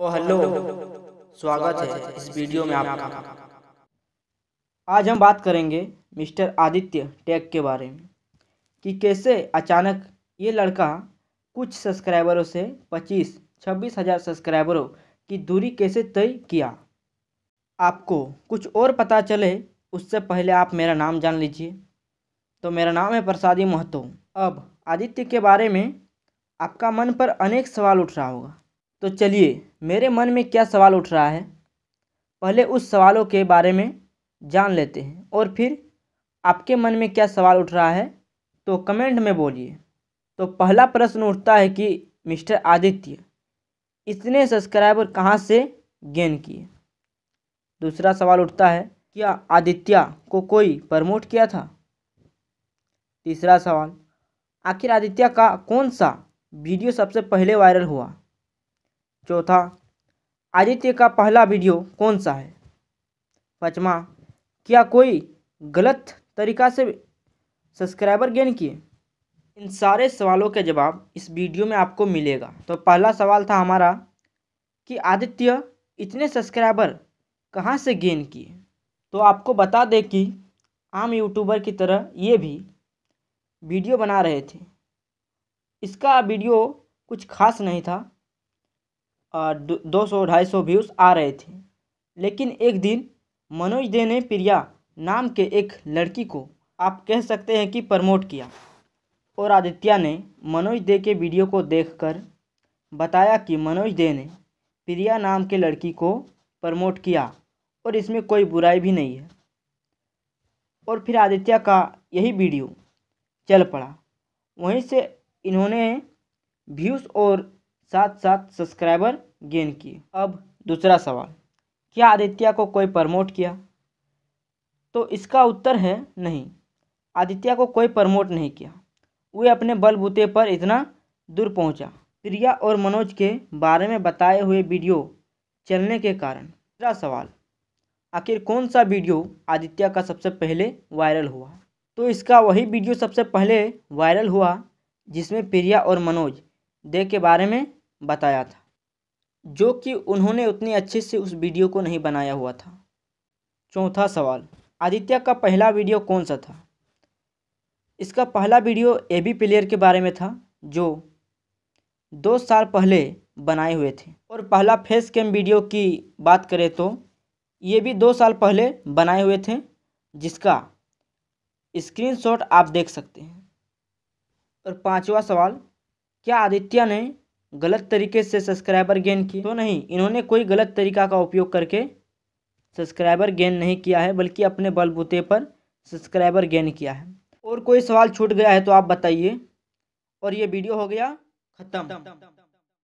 ओ hello स्वागत है इस वीडियो में आपका आज हम बात करेंगे मिस्टर आदित्य टैग के बारे में कि कैसे अचानक ये लड़का कुछ सब्सक्राइबरों से 25 छब्बीस हज़ार सब्सक्राइबरों की दूरी कैसे तय किया आपको कुछ और पता चले उससे पहले आप मेरा नाम जान लीजिए तो मेरा नाम है प्रसादी महतो अब आदित्य के बारे में आपका मन पर अनेक सवाल उठ रहा होगा तो चलिए मेरे मन में क्या सवाल उठ रहा है पहले उस सवालों के बारे में जान लेते हैं और फिर आपके मन में क्या सवाल उठ रहा है तो कमेंट में बोलिए तो पहला प्रश्न उठता है कि मिस्टर आदित्य इतने सब्सक्राइबर कहाँ से गेन किए दूसरा सवाल उठता है क्या आदित्य को कोई प्रमोट किया था तीसरा सवाल आखिर आदित्य का कौन सा वीडियो सबसे पहले वायरल हुआ चौथा आदित्य का पहला वीडियो कौन सा है पाँचवा क्या कोई गलत तरीका से सब्सक्राइबर गेन किए इन सारे सवालों के जवाब इस वीडियो में आपको मिलेगा तो पहला सवाल था हमारा कि आदित्य इतने सब्सक्राइबर कहाँ से गेन किए तो आपको बता दें कि आम यूट्यूबर की तरह ये भी वीडियो बना रहे थे इसका वीडियो कुछ खास नहीं था दो सौ ढाई सौ व्यूज़ आ रहे थे लेकिन एक दिन मनोज दे ने प्रिया नाम के एक लड़की को आप कह सकते हैं कि प्रमोट किया और आदित्य ने मनोज दे के वीडियो को देखकर बताया कि मनोज दे ने प्रिया नाम के लड़की को प्रमोट किया और इसमें कोई बुराई भी नहीं है और फिर आदित्य का यही वीडियो चल पड़ा वहीं से इन्होंने व्यूज़ और साथ साथ सब्सक्राइबर गेन किए अब दूसरा सवाल क्या आदित्य को कोई प्रमोट किया तो इसका उत्तर है नहीं आदित्य को कोई प्रमोट नहीं किया वे अपने बलबूते पर इतना दूर पहुंचा। प्रिया और मनोज के बारे में बताए हुए वीडियो चलने के कारण तीसरा सवाल आखिर कौन सा वीडियो आदित्य का सबसे पहले वायरल हुआ तो इसका वही वीडियो सबसे पहले वायरल हुआ जिसमें प्रिया और मनोज डे के बारे में बताया था जो कि उन्होंने उतनी अच्छे से उस वीडियो को नहीं बनाया हुआ था चौथा सवाल आदित्य का पहला वीडियो कौन सा था इसका पहला वीडियो ए बी प्लेयर के बारे में था जो दो साल पहले बनाए हुए थे और पहला फेस कैम वीडियो की बात करें तो ये भी दो साल पहले बनाए हुए थे जिसका स्क्रीनशॉट आप देख सकते हैं और पांचवा सवाल क्या आदित्य ने गलत तरीके से सब्सक्राइबर गेन किए तो नहीं इन्होंने कोई गलत तरीका का उपयोग करके सब्सक्राइबर गेन नहीं किया है बल्कि अपने बलबूते पर सब्सक्राइबर गेन किया है और कोई सवाल छूट गया है तो आप बताइए और ये वीडियो हो गया ख़त्म